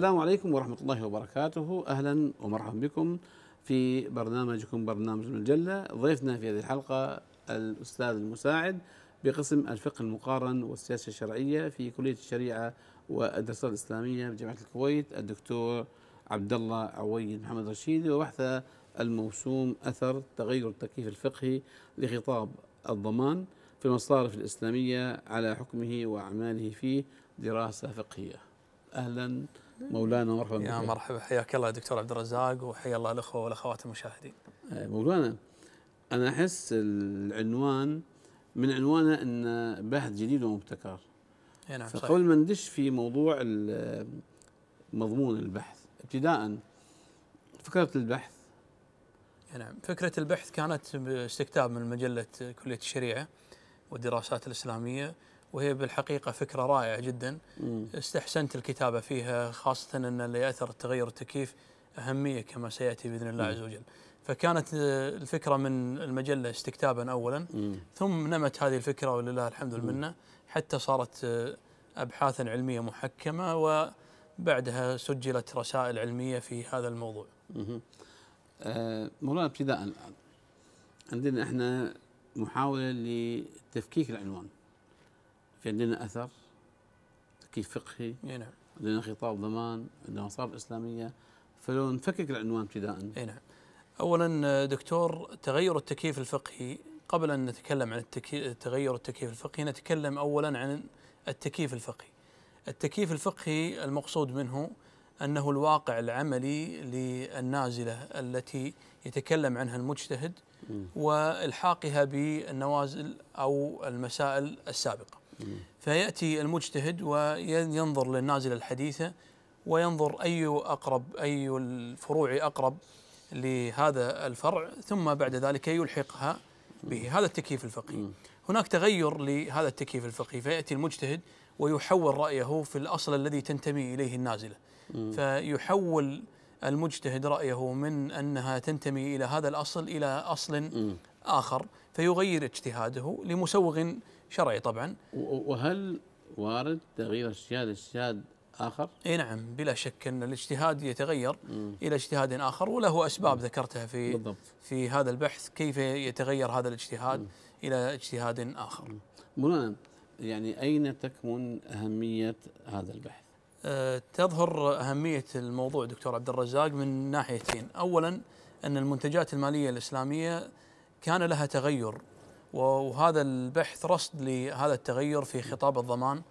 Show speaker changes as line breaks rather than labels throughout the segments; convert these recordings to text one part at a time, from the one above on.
السلام عليكم ورحمة الله وبركاته أهلا ومرحبا بكم في برنامجكم برنامج المجلة ضيفنا في هذه الحلقة الأستاذ المساعد بقسم الفقه المقارن والسياسة الشرعية في كلية الشريعة والدراسات الإسلامية بجامعة الكويت الدكتور عبد الله عويد محمد رشيدي وبحث الموسوم أثر تغير التكييف الفقهي لخطاب الضمان في المصارف الإسلامية على حكمه وأعماله فيه دراسة فقهية أهلا مولانا مرحبا يا مرحبا حياك الله يا دكتور عبد الرزاق وحيا الله الاخوه والاخوات المشاهدين آه، مولانا انا احس العنوان من عنوانه ان بحث جديد ومبتكر نعم فقبل ما ندش في موضوع مضمون البحث ابتداء فكره البحث
نعم فكره البحث كانت باستكتاب من مجله كليه الشريعه والدراسات الاسلاميه وهي بالحقيقة فكرة رائعة جدا استحسنت الكتابة فيها خاصة أن لأثر التغير التكييف أهمية كما سيأتي بإذن الله عز وجل فكانت آه، الفكرة من المجلة استكتابا أولا ثم نمت هذه الفكرة ولله الحمد والمنة حتى صارت آه، أبحاثا علمية محكمة وبعدها سجلت رسائل علمية
في هذا الموضوع آه، مولانا ابتداء عندنا احنا محاولة لتفكيك العنوان في عندنا أثر تكييف فقهي نعم عندنا خطاب ضمان عندنا مصارف إسلامية فلو نفكك العنوان ابتداء اي نعم أولا دكتور تغير التكييف
الفقهي قبل أن نتكلم عن التكي... تغير التكييف الفقهي نتكلم أولا عن التكييف الفقهي التكييف الفقهي المقصود منه أنه الواقع العملي للنازلة التي يتكلم عنها المجتهد وإلحاقها بالنوازل أو المسائل السابقة فيأتي المجتهد وينظر للنازلة الحديثة وينظر أي أقرب أي الفروع أقرب لهذا الفرع ثم بعد ذلك يلحقها به هذا التكييف الفقهي هناك تغير لهذا التكييف الفقهي فيأتي المجتهد ويحول رأيه في الأصل الذي تنتمي إليه النازلة فيحول المجتهد رأيه من أنها تنتمي إلى هذا الأصل إلى أصل آخر فيغير اجتهاده لمسوغ شرعي طبعا وهل وارد تغيير اجتهاد اجتهاد اخر؟ اي نعم بلا شك ان الاجتهاد يتغير مم. الى اجتهاد اخر وله اسباب مم. ذكرتها في بالضبط. في هذا البحث كيف يتغير هذا الاجتهاد مم. الى اجتهاد اخر.
مولانا يعني اين تكمن اهميه هذا البحث؟
أه تظهر اهميه الموضوع دكتور عبد الرزاق من ناحيتين، اولا ان المنتجات الماليه الاسلاميه كان لها تغير وهذا البحث رصد لهذا التغير في خطاب الضمان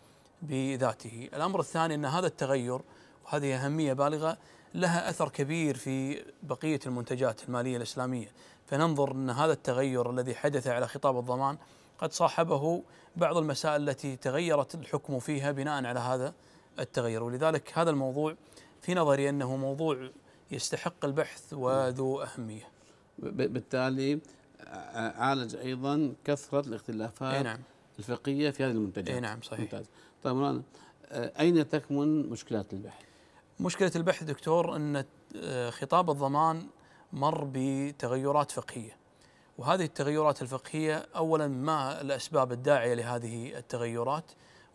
بذاته الأمر الثاني أن هذا التغير وهذه أهمية بالغة لها أثر كبير في بقية المنتجات المالية الإسلامية فننظر أن هذا التغير الذي حدث على خطاب الضمان قد صاحبه بعض المسائل التي تغيرت الحكم فيها بناء على هذا التغير ولذلك هذا الموضوع في نظري أنه موضوع
يستحق البحث وذو أهمية بالتالي عالج ايضا كثره الاختلافات أي نعم. الفقهيه في هذه المنتجات أي نعم صحيح ممتاز طيب مولانا آه، اين تكمن مشكلات البحث؟
مشكله البحث دكتور ان آه، خطاب الضمان مر بتغيرات فقهيه وهذه التغيرات الفقهيه اولا ما الاسباب الداعيه لهذه التغيرات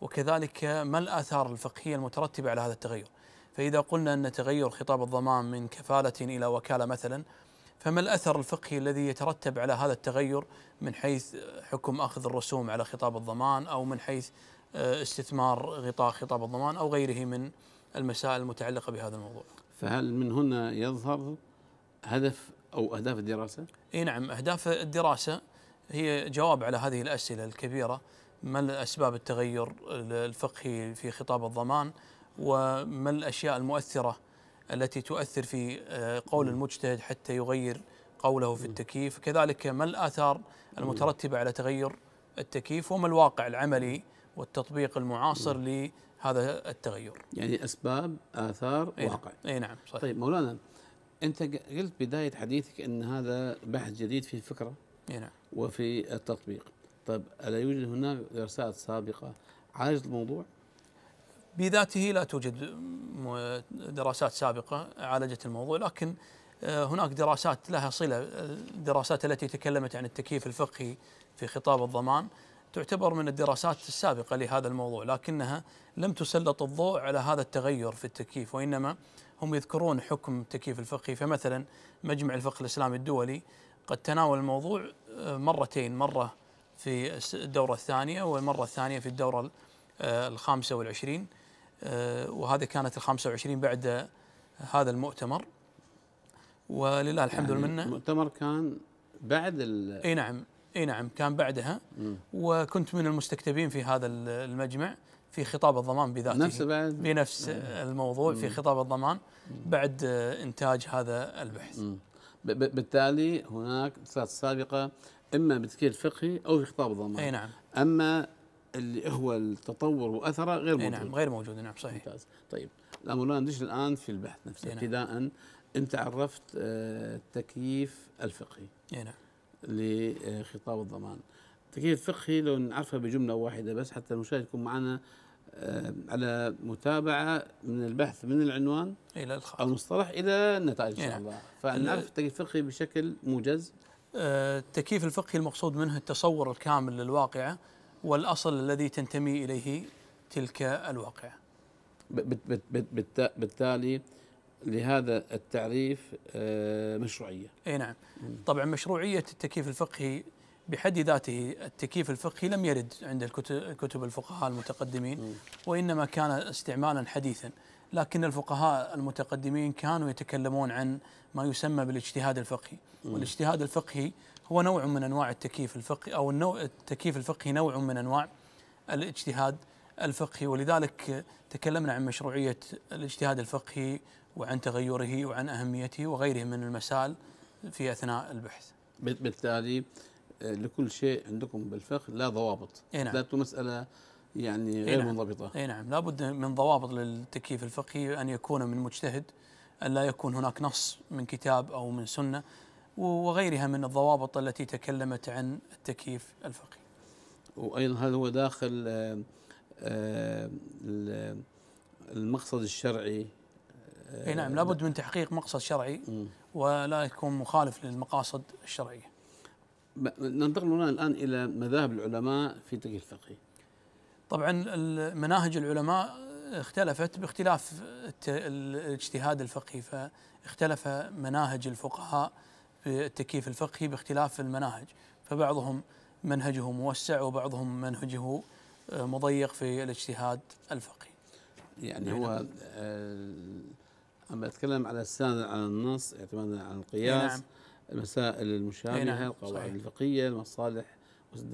وكذلك ما الاثار الفقهيه المترتبه على هذا التغير فاذا قلنا ان تغير خطاب الضمان من كفاله الى وكاله مثلا فما الأثر الفقهي الذي يترتب على هذا التغير من حيث حكم أخذ الرسوم على خطاب الضمان أو من حيث آه، استثمار غطاء خطاب الضمان أو غيره من المسائل المتعلقة بهذا الموضوع
فهل من هنا يظهر هدف أو أهداف الدراسة؟
أي نعم أهداف الدراسة هي جواب على هذه الأسئلة الكبيرة ما أسباب التغير الفقهي في خطاب الضمان وما الأشياء المؤثرة التي تؤثر في آه، قول المجتهد حتى يغير قوله في التكييف كذلك ما الآثار المترتبة على تغير التكييف وما الواقع العملي والتطبيق المعاصر
لهذا التغير يعني أسباب آثار إيه نعم. واقع أي نعم صحيح. طيب مولانا أنت قلت بداية حديثك أن هذا بحث جديد في الفكرة أي نعم. وفي التطبيق طيب ألا يوجد هناك دراسات سابقة عالجت الموضوع
بذاته لا توجد دراسات سابقة عالجت الموضوع لكن آه، هناك دراسات لها صلة الدراسات آه، التي تكلمت عن التكييف الفقهي في خطاب الضمان تعتبر من الدراسات السابقة لهذا الموضوع لكنها لم تسلط الضوء على هذا التغير في التكييف وإنما هم يذكرون حكم التكييف الفقهي فمثلا مجمع الفقه الإسلامي الدولي قد تناول الموضوع آه، مرتين مرة في الدورة الثانية والمرة الثانية في الدورة الخامسة والعشرين آه، وهذه كانت ال 25 بعد هذا المؤتمر
ولله الحمد يعني والمنه المؤتمر كان بعد اي نعم
اي نعم كان بعدها وكنت من المستكتبين في هذا المجمع في خطاب الضمان بذاته نفس بعد بنفس الموضوع في خطاب الضمان بعد
انتاج هذا البحث بالتالي هناك دراسات سابقه اما بتكيل فقهي او في خطاب الضمان اي نعم اما اللي هو التطور واثره غير نعم، موجود نعم غير موجود
نعم صحيح ممتاز
طيب الامر الان ندش الان في البحث نفسه ابتداء نعم. انت عرفت التكييف آه، الفقهي نعم لخطاب الضمان التكييف الفقهي لو نعرفها بجمله واحده بس حتى المشاهد يكون معنا آه، على متابعه من البحث من العنوان الى الخط او المصطلح الى النتائج ان شاء نعم. الله فنعرف التكييف الفقهي بشكل موجز آه، التكييف الفقهي
المقصود منه التصور الكامل للواقعه والأصل الذي تنتمي إليه تلك الواقعة
بالتالي لهذا التعريف آه، مشروعية أي نعم
طبعا مشروعية التكييف الفقهي بحد ذاته التكييف الفقهي لم يرد عند كتب الفقهاء المتقدمين وإنما كان استعمالا حديثا لكن الفقهاء المتقدمين كانوا يتكلمون عن ما يسمى بالاجتهاد الفقهي والاجتهاد الفقهي هو نوع من انواع التكييف الفقهي او النوع التكييف الفقهي نوع من انواع الاجتهاد الفقهي ولذلك تكلمنا عن مشروعيه الاجتهاد الفقهي وعن تغيره وعن
اهميته وغيره من المسائل في اثناء البحث. بالتالي آه، لكل شيء عندكم بالفقه لا ضوابط إيه نعم. ذات مساله يعني غير إيه نعم. منضبطه.
اي نعم لابد من ضوابط للتكييف الفقهي ان يكون من مجتهد ان لا يكون هناك نص من كتاب او من سنه وغيرها من الضوابط التي تكلمت عن التكييف الفقهي
وأيضا هل هو داخل آه، آه، المقصد الشرعي اي نعم آه، لابد من تحقيق مقصد شرعي
ولا يكون مخالف للمقاصد الشرعيه.
ننتقل الان الى مذاهب العلماء في التكييف الفقهي.
طبعا مناهج العلماء اختلفت باختلاف الاجتهاد الفقهي فاختلف مناهج الفقهاء في التكييف الفقهي باختلاف المناهج فبعضهم منهجه موسع وبعضهم منهجه آه، مضيق في الاجتهاد الفقهي
يعني هو عم آه، أتكلم على السند على النص اعتمادا على القياس نعم. المسائل المشابهة نعم. القواعد الفقهية المصالح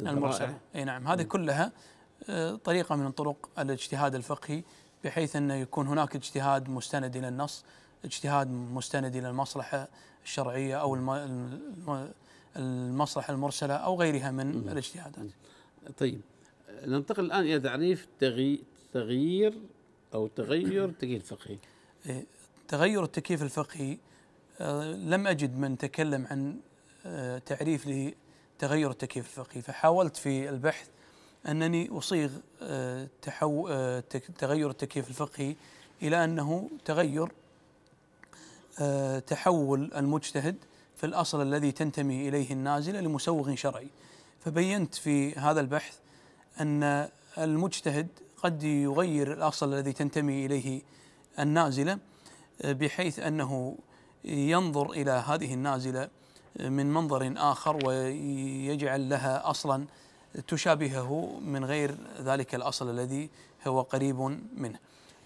المرسلة
أي نعم هذه كلها آه، طريقة من طرق الاجتهاد الفقهي بحيث أنه يكون هناك اجتهاد مستند إلى النص اجتهاد مستند الى المصلحه الشرعيه او المصلحه المرسله او غيرها من الاجتهادات.
طيب ننتقل الان الى تعريف تغيير او تغير التكييف الفقهي.
إيه، تغير التكييف الفقهي آه، لم اجد من تكلم عن آه، تعريف لتغير التكييف الفقهي فحاولت في البحث انني اصيغ آه، تغير التكييف الفقهي الى انه تغير آه، تحول المجتهد في الأصل الذي تنتمي إليه النازلة لمسوغ شرعي فبينت في هذا البحث أن المجتهد قد يغير الأصل الذي تنتمي إليه النازلة آه، بحيث أنه ينظر إلى هذه النازلة من منظر آخر ويجعل لها أصلا تشابهه من غير ذلك الأصل الذي هو قريب منه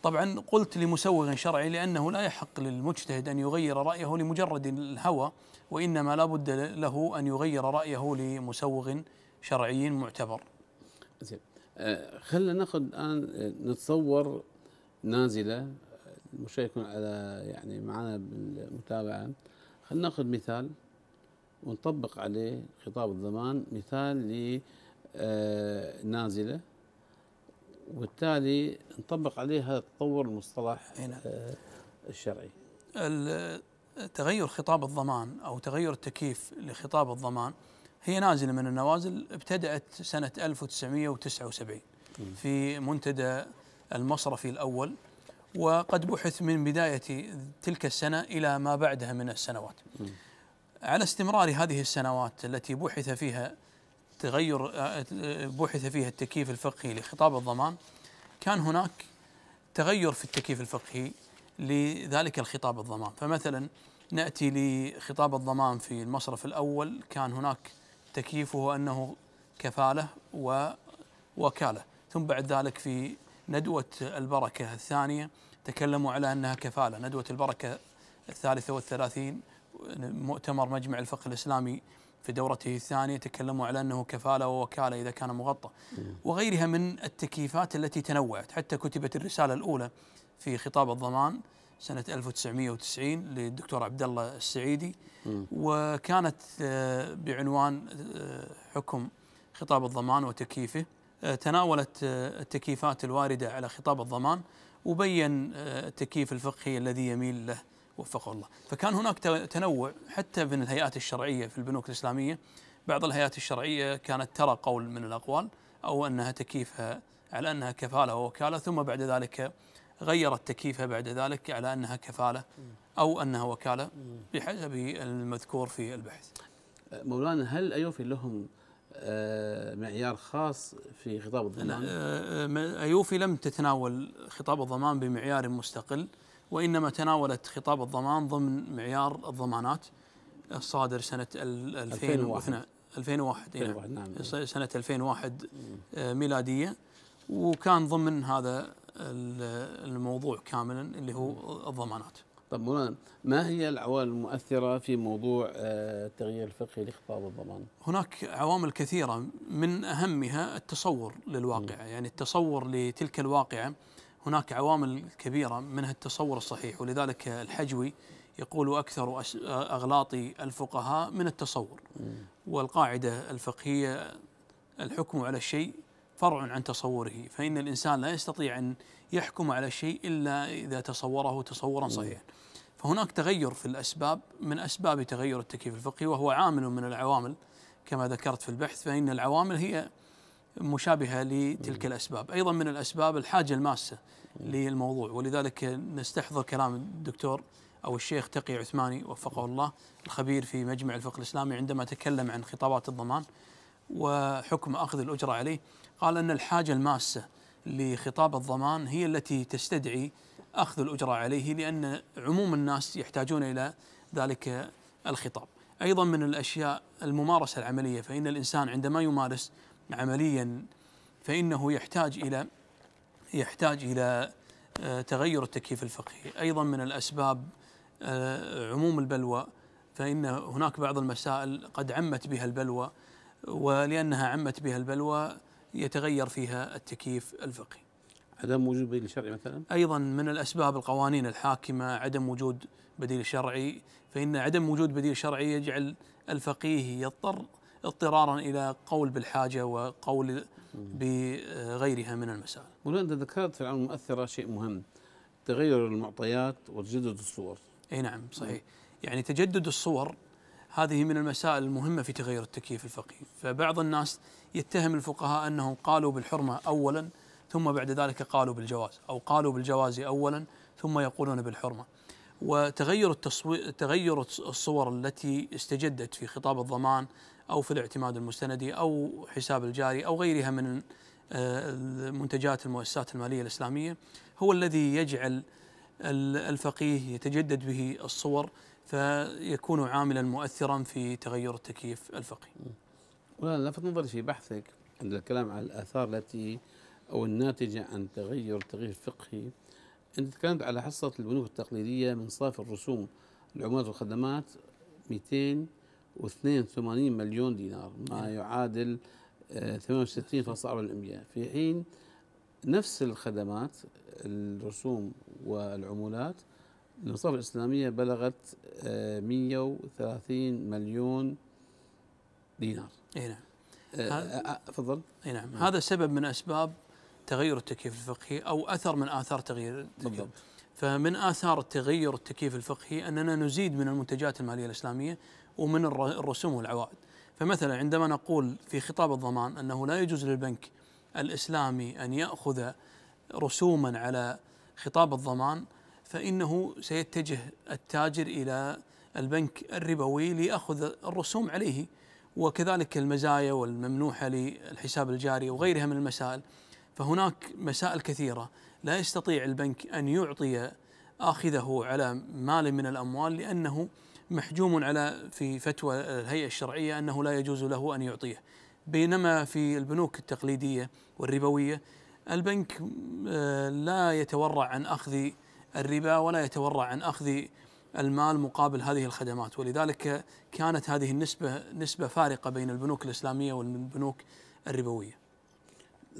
طبعا قلت لمسوغ شرعي لأنه لا يحق للمجتهد أن يغير رأيه لمجرد الهوى وإنما لا بد له أن يغير رأيه لمسوغ شرعي معتبر
زين آه، خلينا ناخذ الآن آه، نتصور نازلة المشاركون على يعني معنا بالمتابعة خلينا ناخذ مثال ونطبق عليه خطاب الضمان مثال لنازلة آه، وبالتالي نطبق عليها تطور المصطلح هنا. آه، الشرعي
تغير خطاب الضمان أو تغير التكييف لخطاب الضمان هي نازلة من النوازل ابتدأت سنة 1979 في منتدى المصرفي الأول وقد بحث من بداية تلك السنة إلى ما بعدها من السنوات على استمرار هذه السنوات التي بحث فيها تغير آه، بحث فيها التكييف الفقهي لخطاب الضمان كان هناك تغير في التكييف الفقهي لذلك الخطاب الضمان فمثلا ناتي لخطاب الضمان في المصرف الاول كان هناك تكييفه انه كفاله ووكاله ثم بعد ذلك في ندوه البركه الثانيه تكلموا على انها كفاله ندوه البركه الثالثه والثلاثين مؤتمر مجمع الفقه الاسلامي في دورته الثانية تكلموا على أنه كفالة ووكالة إذا كان مغطى وغيرها من التكييفات التي تنوعت حتى كتبت الرسالة الأولى في خطاب الضمان سنة 1990 للدكتور عبد الله السعيدي وكانت آه، بعنوان آه، حكم خطاب الضمان وتكييفه آه، تناولت التكييفات الواردة على خطاب الضمان وبين التكييف الفقهي الذي يميل له وفقه الله فكان هناك تنوع حتى من الهيئات الشرعية في البنوك الإسلامية بعض الهيئات الشرعية كانت ترى قول من الأقوال أو أنها تكيفها على أنها كفالة ووكالة ثم بعد ذلك غيرت تكييفها بعد ذلك على أنها كفالة أو أنها وكالة بحسب
المذكور في البحث مولانا هل أيوفي لهم آه، معيار خاص في خطاب الضمان؟ آه، آه، أيوفي لم
تتناول خطاب الضمان بمعيار مستقل وإنما تناولت خطاب الضمان ضمن معيار الضمانات الصادر سنة 2001 2001 إيه نعم. نعم سنة 2001 آه، ميلادية وكان ضمن هذا الموضوع كاملا اللي هو الضمانات
طب ما هي العوامل المؤثرة في موضوع التغيير آه، الفقهي لخطاب الضمان؟ هناك
عوامل كثيرة من أهمها التصور للواقعة يعني التصور لتلك الواقعة هناك عوامل كبيرة منها التصور الصحيح ولذلك الحجوي يقول أكثر أغلاط الفقهاء من التصور والقاعدة الفقهية الحكم على الشيء فرع عن تصوره فإن الإنسان لا يستطيع أن يحكم على شيء إلا إذا تصوره تصورا صحيحا فهناك تغير في الأسباب من أسباب تغير التكييف الفقهي وهو عامل من العوامل كما ذكرت في البحث فإن العوامل هي مشابهه لتلك الاسباب، ايضا من الاسباب الحاجه الماسه للموضوع ولذلك نستحضر كلام الدكتور او الشيخ تقي عثماني وفقه الله الخبير في مجمع الفقه الاسلامي عندما تكلم عن خطابات الضمان وحكم اخذ الاجره عليه قال ان الحاجه الماسه لخطاب الضمان هي التي تستدعي اخذ الاجره عليه لان عموم الناس يحتاجون الى ذلك الخطاب. ايضا من الاشياء الممارسه العمليه فان الانسان عندما يمارس عمليا فإنه يحتاج إلى يحتاج إلى آه، تغير التكييف الفقهي أيضا من الأسباب آه، عموم البلوى فإن هناك بعض المسائل قد عمت بها البلوى ولأنها عمت بها البلوى يتغير فيها التكييف الفقهي
عدم وجود بديل شرعي مثلا
أيضا من الأسباب القوانين الحاكمة عدم وجود بديل شرعي فإن عدم وجود بديل شرعي يجعل الفقيه يضطر اضطرارا الى
قول بالحاجه وقول بغيرها من المسائل. مولانا انت ذكرت في العمل المؤثره شيء مهم تغير المعطيات وتجدد الصور. اي نعم صحيح.
يعني تجدد الصور هذه من المسائل المهمه في تغير التكييف الفقهي، فبعض الناس يتهم الفقهاء انهم قالوا بالحرمه اولا ثم بعد ذلك قالوا بالجواز او قالوا بالجواز اولا ثم يقولون بالحرمه. وتغير التصوير تغير الصور التي استجدت في خطاب الضمان أو في الاعتماد المستندي أو حساب الجاري أو غيرها من آه، منتجات المؤسسات المالية الإسلامية هو الذي يجعل الفقيه يتجدد به الصور فيكون عاملا مؤثرا
في تغير التكييف الفقهي. ولا لفت نظري في بحثك عند الكلام على الآثار التي أو الناتجة عن تغير التغيير الفقهي أنت تكلمت على حصة البنوك التقليدية من صافي الرسوم العمولات والخدمات 200 82 مليون دينار ما نعم. يعادل 68.4% آه، في حين نفس الخدمات الرسوم والعمولات المصرف الإسلامية بلغت 130 آه، مليون دينار اي نعم آه، تفضل اي نعم. نعم
هذا سبب من اسباب تغير التكييف الفقهي او اثر من اثار تغيير التكييف بالضبط فمن اثار تغير التكييف الفقهي اننا نزيد من المنتجات الماليه الاسلاميه ومن الرسوم والعوائد فمثلا عندما نقول في خطاب الضمان أنه لا يجوز للبنك الإسلامي أن يأخذ رسوما على خطاب الضمان فإنه سيتجه التاجر إلى البنك الربوي ليأخذ الرسوم عليه وكذلك المزايا والممنوحة للحساب الجاري وغيرها من المسائل فهناك مسائل كثيرة لا يستطيع البنك أن يعطي آخذه على مال من الأموال لأنه محجوم على في فتوى الهيئة الشرعية أنه لا يجوز له أن يعطيه بينما في البنوك التقليدية والربوية البنك آه، لا يتورع عن أخذ الربا ولا يتورع عن أخذ المال مقابل هذه الخدمات ولذلك كانت هذه النسبة نسبة فارقة بين البنوك الإسلامية
والبنوك الربوية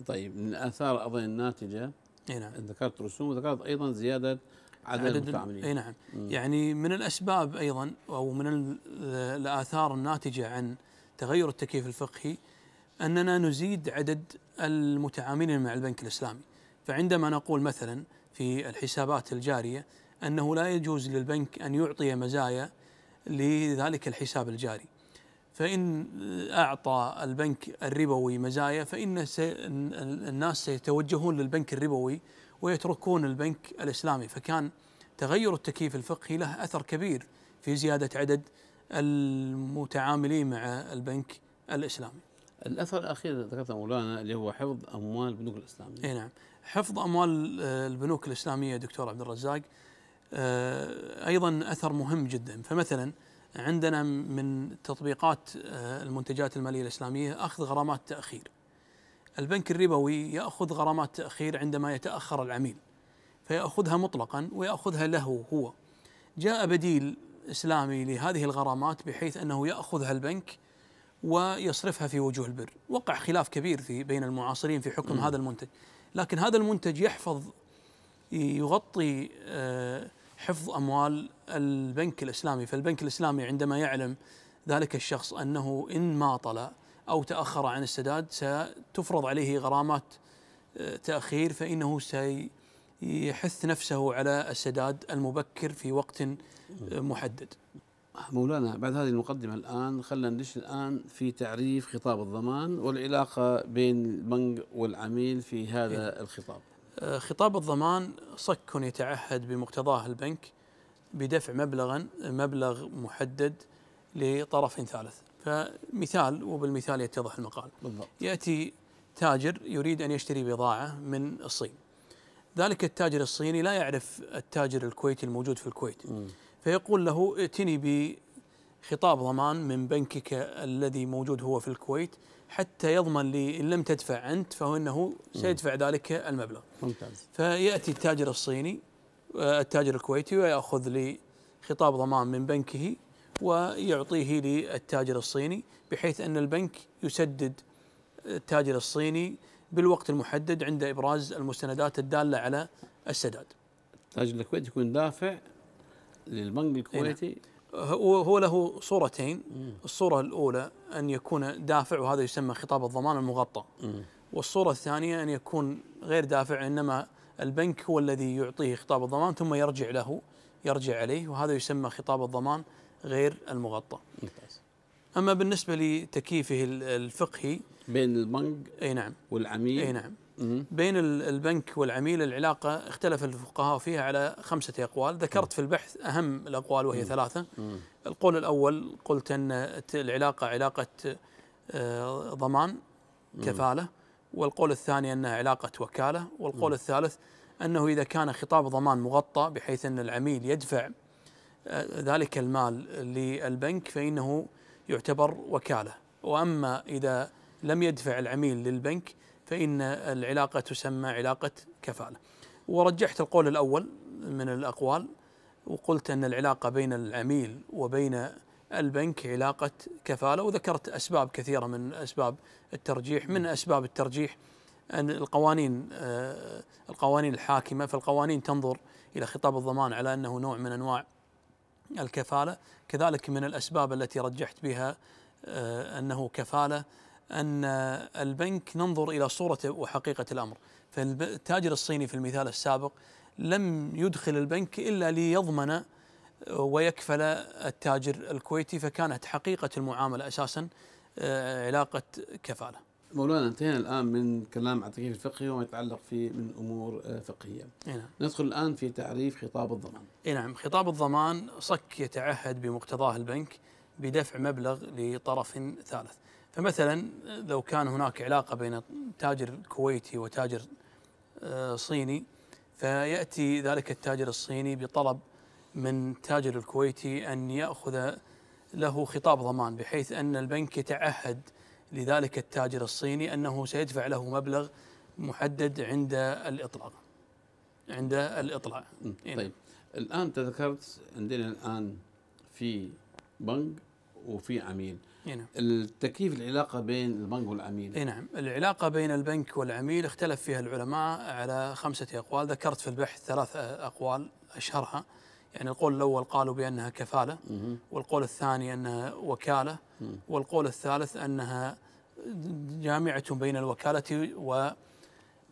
طيب من الآثار اظن الناتجة نعم. ذكرت رسوم وذكرت أيضا زيادة عدد المتعاملين اي نعم مم. يعني من الاسباب
ايضا او من الاثار الناتجه عن تغير التكييف الفقهي اننا نزيد عدد المتعاملين مع البنك الاسلامي فعندما نقول مثلا في الحسابات الجاريه انه لا يجوز للبنك ان يعطي مزايا لذلك الحساب الجاري فإن أعطى البنك الربوي مزايا فإن الناس سيتوجهون للبنك الربوي ويتركون البنك الاسلامي فكان تغير التكييف الفقهي له اثر كبير في زياده عدد المتعاملين مع البنك الاسلامي.
الاثر الاخير ذكرته مولانا اللي هو حفظ اموال البنوك الاسلاميه. اي نعم،
حفظ اموال البنوك الاسلاميه دكتور عبد الرزاق آه، ايضا اثر مهم جدا فمثلا عندنا من تطبيقات آه، المنتجات الماليه الاسلاميه اخذ غرامات تاخير. البنك الربوي يأخذ غرامات تأخير عندما يتأخر العميل فيأخذها مطلقا ويأخذها له هو جاء بديل إسلامي لهذه الغرامات بحيث أنه يأخذها البنك ويصرفها في وجوه البر وقع خلاف كبير في بين المعاصرين في حكم م. هذا المنتج لكن هذا المنتج يحفظ يغطي آه، حفظ أموال البنك الإسلامي فالبنك الإسلامي عندما يعلم ذلك الشخص أنه إن ماطل أو تأخر عن السداد ستفرض عليه غرامات آه، تأخير فإنه سيحث نفسه على السداد المبكر في وقت آه، محدد
مولانا بعد هذه المقدمة الآن خلينا ندش الآن في تعريف خطاب الضمان والعلاقة بين البنك والعميل في هذا إيه. الخطاب آه،
خطاب الضمان صك يتعهد بمقتضاه البنك بدفع مبلغا مبلغ محدد لطرف ثالث فمثال وبالمثال يتضح المقال بالضبط. يأتي تاجر يريد أن يشتري بضاعة من الصين ذلك التاجر الصيني لا يعرف التاجر الكويتي الموجود في الكويت م. فيقول له ائتني بخطاب ضمان من بنكك الذي موجود هو في الكويت حتى يضمن لي إن لم تدفع أنت فإنه سيدفع ذلك المبلغ ممتاز. فيأتي التاجر الصيني آه، التاجر الكويتي ويأخذ لي خطاب ضمان من بنكه ويعطيه للتاجر الصيني بحيث أن البنك يسدد التاجر الصيني بالوقت المحدد عند إبراز المستندات الدالة على السداد التاجر الكويتي يكون دافع
للبنك الكويتي إيه
نعم. هو له صورتين الصورة الأولى أن يكون دافع وهذا يسمى خطاب الضمان المغطى والصورة الثانية أن يكون غير دافع إنما البنك هو الذي يعطيه خطاب الضمان ثم يرجع له يرجع عليه وهذا يسمى خطاب الضمان غير المغطى ممتاز اما بالنسبه لتكييفه الفقهي
بين البنك
اي نعم والعميل اي نعم بين البنك والعميل العلاقة اختلف الفقهاء فيها على خمسة أقوال ذكرت في البحث أهم الأقوال وهي ثلاثة القول الأول قلت أن العلاقة علاقة آه، ضمان كفالة والقول الثاني أنها علاقة وكالة والقول الثالث أنه إذا كان خطاب ضمان مغطى بحيث أن العميل يدفع ذلك المال للبنك فإنه يعتبر وكالة وأما إذا لم يدفع العميل للبنك فإن العلاقة تسمى علاقة كفالة ورجحت القول الأول من الأقوال وقلت أن العلاقة بين العميل وبين البنك علاقة كفالة وذكرت أسباب كثيرة من أسباب الترجيح من أسباب الترجيح أن القوانين آه، القوانين الحاكمة فالقوانين تنظر إلى خطاب الضمان على أنه نوع من أنواع الكفالة كذلك من الأسباب التي رجحت بها آه، أنه كفالة أن البنك ننظر إلى صورة وحقيقة الأمر فالتاجر الصيني في المثال السابق لم يدخل البنك إلا ليضمن ويكفل التاجر الكويتي فكانت حقيقة المعاملة أساسا آه، علاقة كفالة
مولانا انتهينا الآن من كلام عن التكليف الفقهي وما يتعلق في من أمور آه، فقهية نعم. ندخل الآن في تعريف خطاب الضمان
نعم خطاب الضمان صك يتعهد بمقتضاه البنك بدفع مبلغ لطرف ثالث فمثلا لو كان هناك علاقة بين تاجر كويتي وتاجر آه، صيني فيأتي ذلك التاجر الصيني بطلب من تاجر الكويتي أن يأخذ له خطاب ضمان بحيث أن البنك يتعهد لذلك التاجر الصيني أنه سيدفع له مبلغ محدد عند الإطلاق عند الاطلاق يعني طيب
الآن تذكرت عندنا الآن في بنك وفي عميل إيه نعم. التكييف العلاقة بين البنك والعميل اي نعم
العلاقة بين البنك والعميل اختلف فيها العلماء على خمسة أقوال ذكرت في البحث ثلاث أقوال أشهرها يعني القول الأول قالوا بأنها كفالة والقول الثاني أنها وكالة والقول الثالث أنها جامعة بين الوكالة و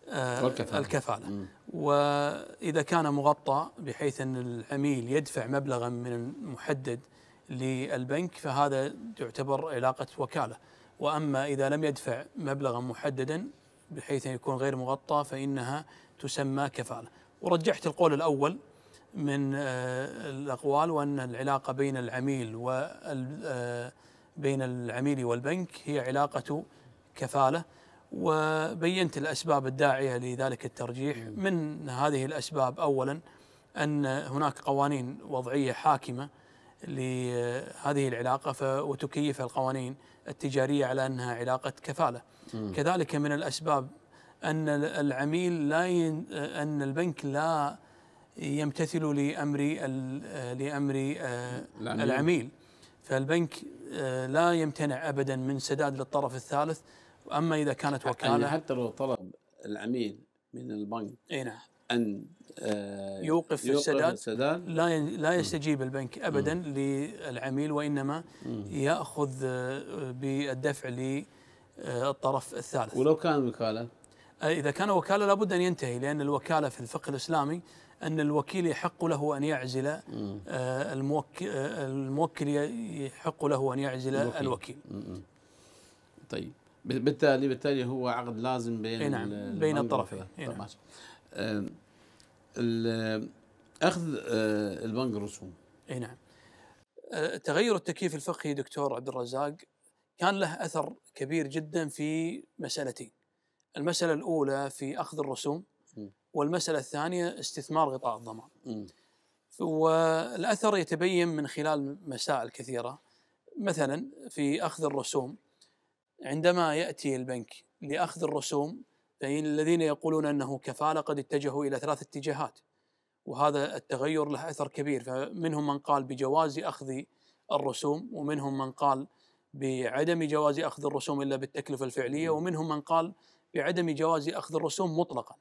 آه، والكفالة. الكفالة وإذا كان مغطى بحيث أن العميل يدفع مبلغا من محدد للبنك فهذا تعتبر علاقة وكالة وأما إذا لم يدفع مبلغا محددا بحيث أن يكون غير مغطى فإنها تسمى كفالة ورجحت القول الأول من آه، الأقوال وأن العلاقة بين العميل وال آه، بين العميل والبنك هي علاقة كفالة وبينت الأسباب الداعية لذلك الترجيح من هذه الأسباب أولا أن هناك قوانين وضعية حاكمة لهذه العلاقة وتكيف القوانين التجارية على أنها علاقة كفالة كذلك من الأسباب أن العميل لا ين... أن البنك لا يمتثل لأمر ال... لأمر آه، العميل فالبنك آه، لا يمتنع ابدا من سداد للطرف الثالث
اما اذا كانت يعني وكاله يعني حتى لو طلب العميل من البنك اي نعم ان آه، يوقف, يوقف السداد, السداد لا
لا يستجيب البنك ابدا م. للعميل وانما م. ياخذ آه، بالدفع للطرف الثالث ولو كان وكاله اذا كان وكاله لابد ان ينتهي لان الوكاله في الفقه الاسلامي أن الوكيل يحق له أن يعزل آه، آه، الموكل, الموكل يحق له
أن يعزل الوكيل, الوكيل طيب بالتالي بالتالي هو عقد لازم بين نعم بين الطرفين طيب، نعم. اخذ آه، البنك رسوم
اي نعم تغير التكييف الفقهي دكتور عبد الرزاق كان له اثر كبير جدا في مسالتين المساله الاولى في اخذ الرسوم والمسألة الثانية استثمار غطاء الضمان والأثر يتبين من خلال مسائل كثيرة مثلا في أخذ الرسوم عندما يأتي البنك لأخذ الرسوم فإن الذين يقولون أنه كفالة قد اتجهوا إلى ثلاث اتجاهات وهذا التغير له أثر كبير فمنهم من قال بجواز أخذ الرسوم ومنهم من قال بعدم جواز أخذ الرسوم إلا بالتكلفة الفعلية ومنهم من قال بعدم جواز أخذ الرسوم مطلقاً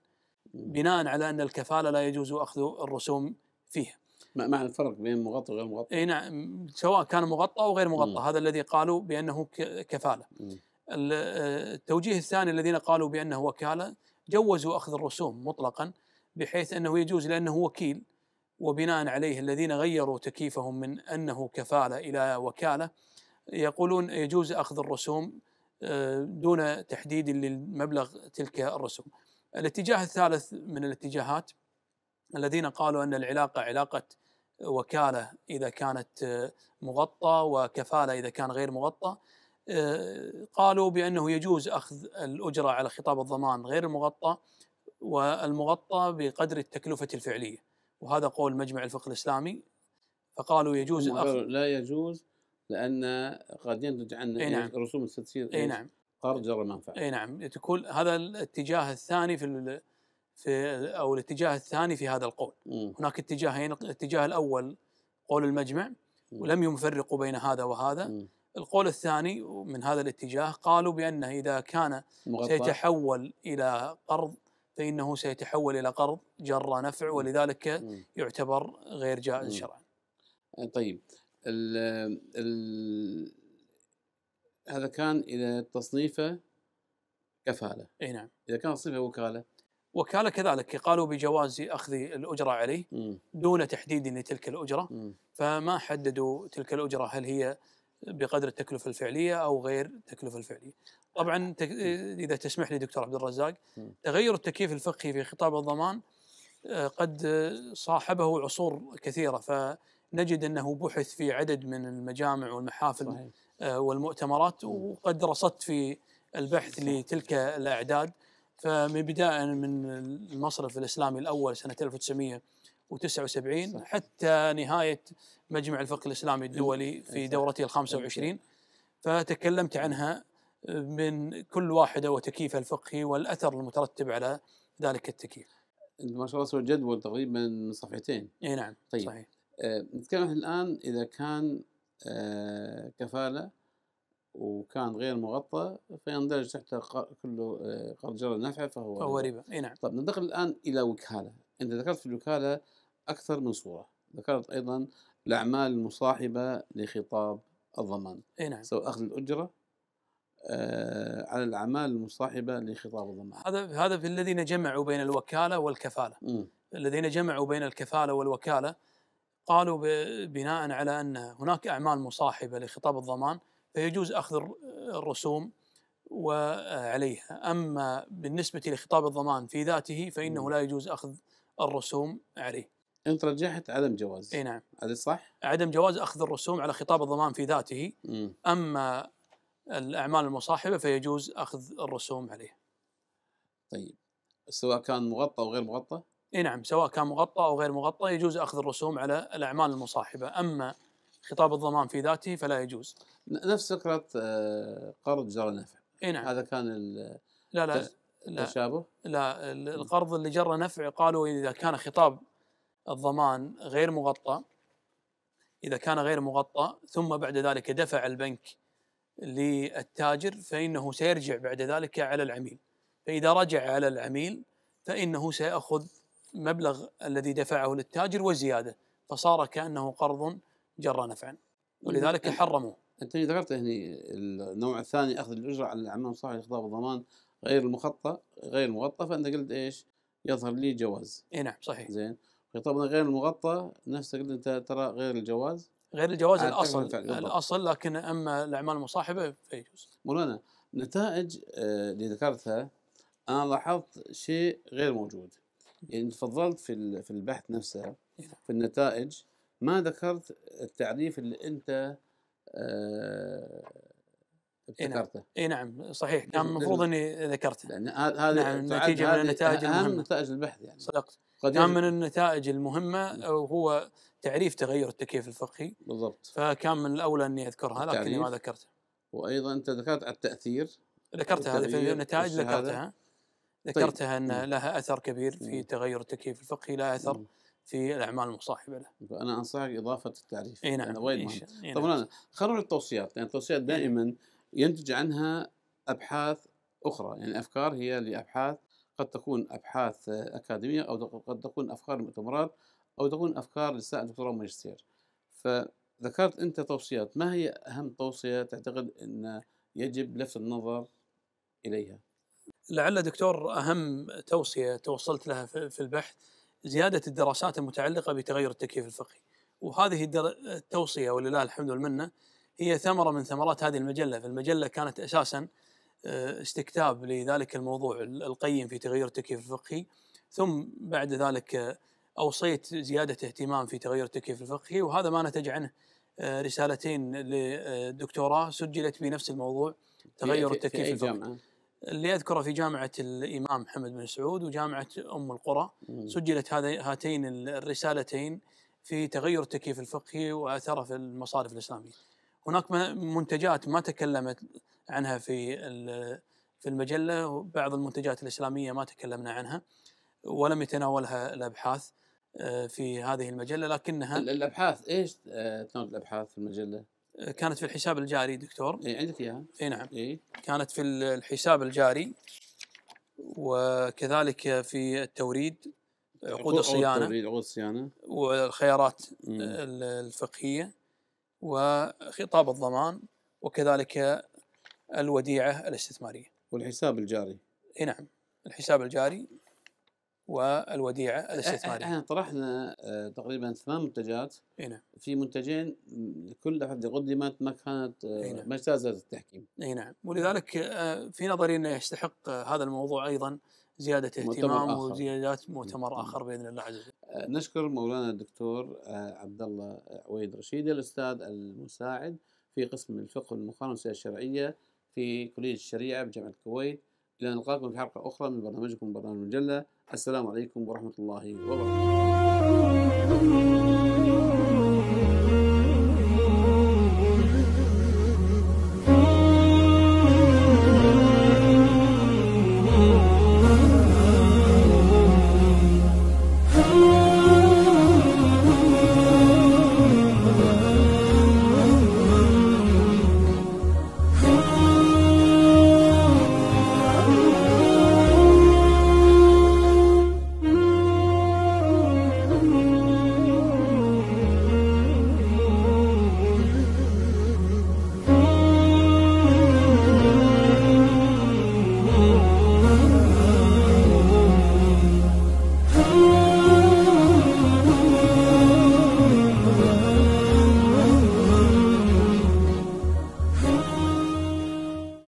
بناء على ان الكفاله لا يجوز اخذ الرسوم فيها.
ما معنى الفرق بين مغطى وغير مغطى؟ اي
نعم سواء كان مغطى او غير مغطى، مم. هذا الذي قالوا بانه كفاله. مم. التوجيه الثاني الذين قالوا بانه وكاله جوزوا اخذ الرسوم مطلقا بحيث انه يجوز لانه وكيل وبناء عليه الذين غيروا تكييفهم من انه كفاله الى وكاله يقولون يجوز اخذ الرسوم آه، دون تحديد للمبلغ تلك الرسوم. الاتجاه الثالث من الاتجاهات الذين قالوا ان العلاقه علاقه وكاله اذا كانت آه، مغطى وكفاله اذا كان غير مغطى آه، قالوا بانه يجوز اخذ الاجره على خطاب الضمان غير المغطى والمغطى بقدر التكلفه الفعليه وهذا قول مجمع الفقه الاسلامي فقالوا يجوز الاخذ
لا يجوز لان قد ينتج عن نعم. رسوم التسجيل اي نعم قرض جر منفعه اي
نعم تكون هذا الاتجاه الثاني في في او الاتجاه الثاني في هذا القول م. هناك اتجاهين الاتجاه الاول قول المجمع م. ولم يفرقوا بين هذا وهذا م. القول الثاني من هذا الاتجاه قالوا بانه اذا كان مغطأ. سيتحول الى قرض فانه سيتحول الى قرض جر نفع ولذلك م. يعتبر
غير جائز شرعا. طيب ال ال هذا كان اذا تصنيفه كفاله اي نعم اذا كان تصنيفه وكاله وكاله كذلك قالوا بجواز
اخذ الاجره عليه م. دون تحديد لتلك الاجره م. فما حددوا تلك الاجره هل هي بقدر التكلفه الفعليه او غير التكلفه الفعليه. طبعا اذا تسمح لي دكتور عبد الرزاق تغير التكييف الفقهي في خطاب الضمان آه، قد صاحبه عصور كثيره فنجد انه بحث في عدد من المجامع والمحافل صحيح. آه، والمؤتمرات وقد رصدت في البحث لتلك الأعداد فمن بداية من المصرف الإسلامي الأول سنة 1979 حتى نهاية مجمع الفقه الإسلامي الدولي إيه، في دورته ال 25 فتكلمت إيه. عنها آه، من كل واحدة وتكييفها الفقهي والأثر المترتب على ذلك التكييف
ما شاء الله سوى جدول تقريبا صفحتين اي نعم طيب صحيح آه، نتكلم الان اذا كان آه، كفالة وكان غير مغطى فيندرج تحت كله آه، قرض جرى نفع فهو فهو ربا اي نعم طيب ننتقل الان الى وكاله انت ذكرت في الوكاله اكثر من صوره ذكرت ايضا الاعمال المصاحبه لخطاب الضمان اي نعم سواء اخذ الاجره آه على الاعمال المصاحبه لخطاب الضمان
هذا هذا في الذين جمعوا بين الوكاله والكفاله م. الذين جمعوا بين الكفاله والوكاله قالوا بناء على ان هناك اعمال مصاحبه لخطاب الضمان فيجوز اخذ الرسوم وعليها، اما بالنسبه لخطاب الضمان في ذاته فانه لا يجوز اخذ الرسوم عليه. انت رجحت عدم جواز. اي نعم. هذا صح؟ عدم جواز اخذ الرسوم على خطاب الضمان في ذاته، اما الاعمال المصاحبه فيجوز اخذ الرسوم عليها
طيب سواء كان مغطى او غير مغطى؟
اي نعم سواء كان مغطى او غير مغطى يجوز اخذ الرسوم على الاعمال المصاحبه، اما خطاب الضمان في ذاته فلا يجوز.
نفس فكره آه، قرض جرى نفع. اي نعم. هذا كان لا لا التشابه؟
لا, لا القرض اللي جرى نفع قالوا اذا كان خطاب الضمان غير مغطى اذا كان غير مغطى ثم بعد ذلك دفع البنك للتاجر فانه سيرجع بعد ذلك على العميل. فاذا رجع على العميل فانه سياخذ المبلغ الذي دفعه للتاجر وزياده فصار كانه قرض جر نفعا ولذلك إيه. حرموه.
انت ذكرت هني النوع الثاني اخذ الاجره على العمام صاحب الاخضاع والضمان غير المخطط غير المغطى فانت قلت ايش؟ يظهر لي جواز. اي نعم صحيح. زين خطابنا طيب، غير المغطى نفسه قلت انت ترى غير الجواز
غير الجواز الاصل الاصل لكن اما الاعمال المصاحبه فيجوز.
مولانا نتائج آه، اللي ذكرتها انا لاحظت شيء غير موجود. يعني تفضلت في في البحث نفسه إيه. في النتائج ما ذكرت التعريف اللي انت ذكرته آه، إيه نعم. اي نعم صحيح كان نعم، المفروض اني ذكرته لان هذه نعم نتيجه من النتائج المهمه نتائج البحث يعني صدقت
كان نعم، من النتائج المهمه وهو تعريف تغير التكييف الفقهي بالضبط فكان من الاولى اني اذكرها لكني ما ذكرته
وايضا انت ذكرت
التاثير ذكرتها هذه في النتائج ذكرتها طيب. ذكرتها طيب. ان لها اثر كبير في تغير التكييف الفقهي لها اثر مم. في الاعمال المصاحبه
له. انا انصحك اضافه التعريف اي نعم وايد مهم. إيه طبعا نعم. يعني التوصيات لان نعم. التوصيات دائما ينتج عنها ابحاث اخرى يعني الافكار هي لابحاث قد تكون ابحاث اكاديميه او قد تكون افكار مؤتمرات او تكون افكار لسائل دكتوراه وماجستير. فذكرت انت توصيات، ما هي اهم توصيه تعتقد ان يجب لفت النظر اليها؟
لعل دكتور اهم توصيه توصلت لها في البحث زياده الدراسات المتعلقه بتغير التكييف الفقهي وهذه التوصيه ولله الحمد والمنه هي ثمره من ثمرات هذه المجله فالمجله كانت اساسا آه، استكتاب لذلك الموضوع القيم في تغير التكييف الفقهي ثم بعد ذلك آه، اوصيت زياده اهتمام في تغير التكييف الفقهي وهذا ما نتج عنه آه، رسالتين لدكتوراه سجلت بنفس الموضوع تغير التكييف الفقهي اللي اذكره في جامعه الامام محمد بن سعود وجامعه ام القرى سجلت هاتين الرسالتين في تغير التكييف الفقهي واثره في المصارف الاسلاميه. هناك منتجات ما تكلمت عنها في في المجله وبعض المنتجات الاسلاميه ما تكلمنا عنها ولم يتناولها الابحاث آه، في هذه المجله لكنها الابحاث ايش آه، تناول الابحاث في المجله؟ كانت في الحساب الجاري دكتور اي عندك اياها اي نعم اي كانت في الحساب الجاري وكذلك في التوريد عقود الصيانه عقود الصيانه والخيارات الفقهيه وخطاب الضمان وكذلك الوديعه الاستثماريه
والحساب الجاري اي نعم الحساب الجاري والوديعه الاستثماريه. احنا طرحنا آه، تقريبا ثمان منتجات اي نعم في منتجين لكل حد قدمت ما كانت ما اجتازت التحكيم.
اي نعم ولذلك آه، في نظري انه يستحق آه، هذا الموضوع ايضا زياده اهتمام وزياده مؤتمر اخر باذن الله عز
وجل. نشكر مولانا الدكتور عبد الله عويد رشيد الاستاذ المساعد في قسم الفقه والمقارنه الشرعيه في كليه الشريعه بجامعه الكويت. إلى أن نلقاكم في حلقة أخرى من برنامجكم برنامج المجلة السلام عليكم ورحمة الله وبركاته